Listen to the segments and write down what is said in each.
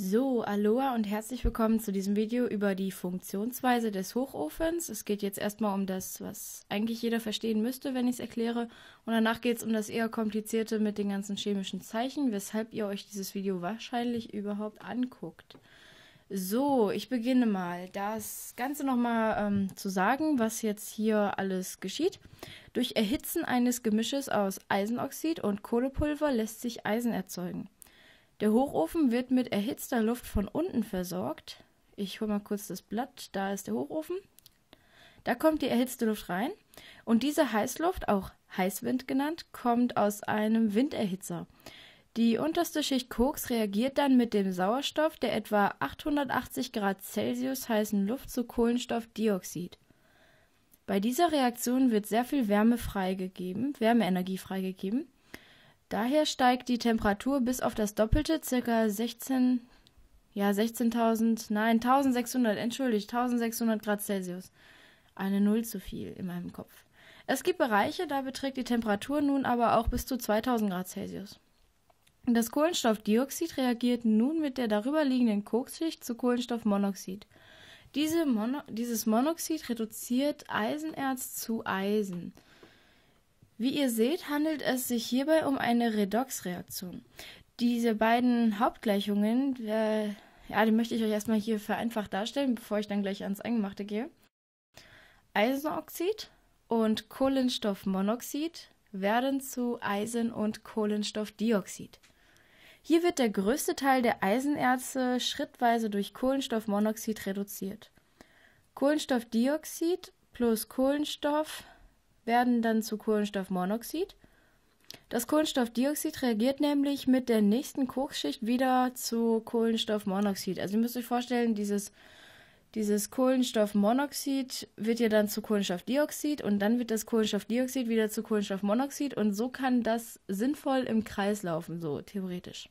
So, Aloha und herzlich willkommen zu diesem Video über die Funktionsweise des Hochofens. Es geht jetzt erstmal um das, was eigentlich jeder verstehen müsste, wenn ich es erkläre. Und danach geht es um das eher komplizierte mit den ganzen chemischen Zeichen, weshalb ihr euch dieses Video wahrscheinlich überhaupt anguckt. So, ich beginne mal. Das Ganze nochmal ähm, zu sagen, was jetzt hier alles geschieht. Durch Erhitzen eines Gemisches aus Eisenoxid und Kohlepulver lässt sich Eisen erzeugen. Der Hochofen wird mit erhitzter Luft von unten versorgt. Ich hole mal kurz das Blatt. Da ist der Hochofen. Da kommt die erhitzte Luft rein. Und diese Heißluft, auch Heißwind genannt, kommt aus einem Winderhitzer. Die unterste Schicht Koks reagiert dann mit dem Sauerstoff der etwa 880 Grad Celsius heißen Luft zu Kohlenstoffdioxid. Bei dieser Reaktion wird sehr viel Wärme freigegeben, Wärmeenergie freigegeben. Daher steigt die Temperatur bis auf das Doppelte, ca. 16, ja 16.000, nein 1600, entschuldigt, 1600 Grad Celsius. Eine Null zu viel in meinem Kopf. Es gibt Bereiche, da beträgt die Temperatur nun aber auch bis zu 2000 Grad Celsius. Das Kohlenstoffdioxid reagiert nun mit der darüberliegenden Koksschicht zu Kohlenstoffmonoxid. Diese Mono dieses Monoxid reduziert Eisenerz zu Eisen. Wie ihr seht, handelt es sich hierbei um eine Redoxreaktion. Diese beiden Hauptgleichungen, äh, ja, die möchte ich euch erstmal hier vereinfacht darstellen, bevor ich dann gleich ans Eingemachte gehe. Eisenoxid und Kohlenstoffmonoxid werden zu Eisen- und Kohlenstoffdioxid. Hier wird der größte Teil der Eisenerze schrittweise durch Kohlenstoffmonoxid reduziert. Kohlenstoffdioxid plus Kohlenstoff werden dann zu Kohlenstoffmonoxid. Das Kohlenstoffdioxid reagiert nämlich mit der nächsten Kochschicht wieder zu Kohlenstoffmonoxid. Also ihr müsst euch vorstellen, dieses, dieses Kohlenstoffmonoxid wird ja dann zu Kohlenstoffdioxid und dann wird das Kohlenstoffdioxid wieder zu Kohlenstoffmonoxid und so kann das sinnvoll im Kreis laufen, so theoretisch.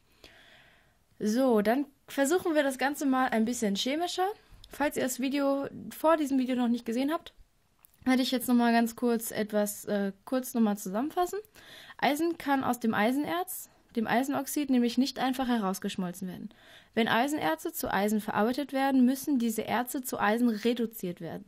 So, dann versuchen wir das Ganze mal ein bisschen chemischer. Falls ihr das Video vor diesem Video noch nicht gesehen habt, werde ich jetzt nochmal ganz kurz etwas äh, kurz nochmal zusammenfassen. Eisen kann aus dem Eisenerz, dem Eisenoxid, nämlich nicht einfach herausgeschmolzen werden. Wenn Eisenerze zu Eisen verarbeitet werden, müssen diese Erze zu Eisen reduziert werden.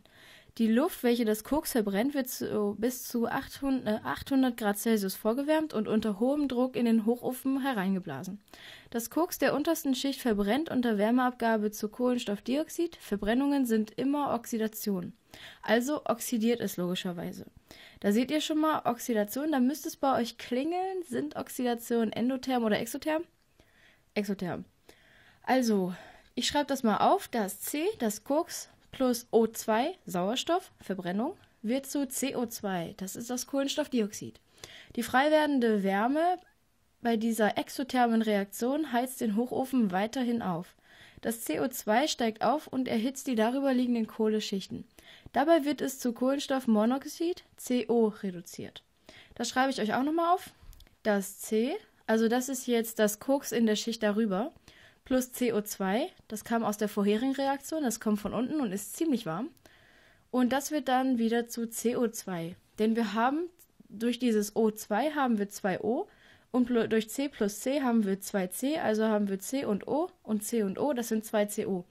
Die Luft, welche das Koks verbrennt, wird zu, bis zu 800, 800 äh, Grad Celsius vorgewärmt und unter hohem Druck in den Hochofen hereingeblasen. Das Koks der untersten Schicht verbrennt unter Wärmeabgabe zu Kohlenstoffdioxid. Verbrennungen sind immer Oxidation. Also oxidiert es logischerweise. Da seht ihr schon mal Oxidation, da müsste es bei euch klingeln. Sind Oxidationen endotherm oder exotherm? Exotherm. Also, ich schreibe das mal auf. Das C, das Koks, plus O2, Sauerstoff, Verbrennung, wird zu CO2, das ist das Kohlenstoffdioxid. Die frei werdende Wärme bei dieser exothermen Reaktion heizt den Hochofen weiterhin auf. Das CO2 steigt auf und erhitzt die darüber liegenden Kohleschichten. Dabei wird es zu Kohlenstoffmonoxid, CO, reduziert. Das schreibe ich euch auch nochmal auf. Das C, also das ist jetzt das Koks in der Schicht darüber plus CO2. Das kam aus der vorherigen Reaktion, das kommt von unten und ist ziemlich warm. Und das wird dann wieder zu CO2. Denn wir haben durch dieses O2 haben wir 2O und durch C plus C haben wir 2C, also haben wir C und O und C und O, das sind 2CO.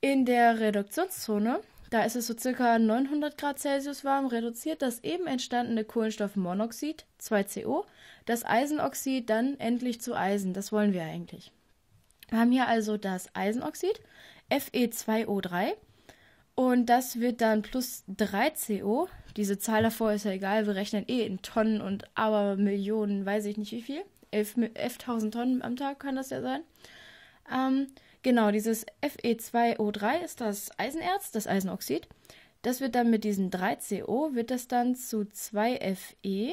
In der Reduktionszone, da ist es so circa 900 Grad Celsius warm, reduziert das eben entstandene Kohlenstoffmonoxid, 2CO, das Eisenoxid dann endlich zu Eisen. Das wollen wir eigentlich. Wir haben hier also das Eisenoxid, Fe2O3. Und das wird dann plus 3CO. Diese Zahl davor ist ja egal, wir rechnen eh in Tonnen und Abermillionen, weiß ich nicht wie viel. 11.000 11 Tonnen am Tag kann das ja sein. Ähm, genau, dieses Fe2O3 ist das Eisenerz, das Eisenoxid. Das wird dann mit diesem 3CO, wird das dann zu 2Fe,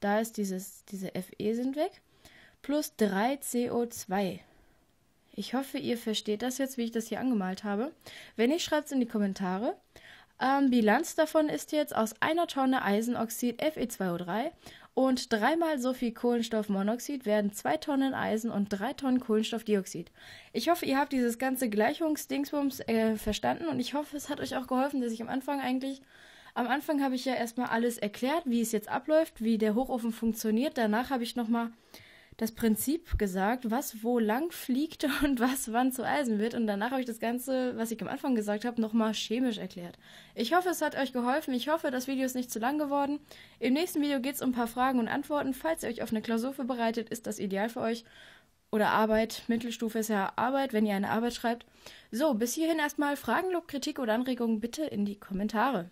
da ist dieses, diese Fe sind weg, plus 3CO2. Ich hoffe, ihr versteht das jetzt, wie ich das hier angemalt habe. Wenn nicht, schreibt es in die Kommentare. Ähm, Bilanz davon ist jetzt aus einer Tonne Eisenoxid Fe2O3 und dreimal so viel Kohlenstoffmonoxid werden zwei Tonnen Eisen und drei Tonnen Kohlenstoffdioxid. Ich hoffe, ihr habt dieses ganze Gleichungsdingsbums äh, verstanden und ich hoffe, es hat euch auch geholfen, dass ich am Anfang eigentlich am Anfang habe ich ja erstmal alles erklärt, wie es jetzt abläuft, wie der Hochofen funktioniert. Danach habe ich nochmal das Prinzip gesagt, was wo lang fliegt und was wann zu Eisen wird. Und danach habe ich das Ganze, was ich am Anfang gesagt habe, nochmal chemisch erklärt. Ich hoffe, es hat euch geholfen. Ich hoffe, das Video ist nicht zu lang geworden. Im nächsten Video geht es um ein paar Fragen und Antworten. Falls ihr euch auf eine Klausur vorbereitet, ist das ideal für euch. Oder Arbeit, Mittelstufe ist ja Arbeit, wenn ihr eine Arbeit schreibt. So, bis hierhin erstmal Fragen, Lob, Kritik oder Anregungen bitte in die Kommentare.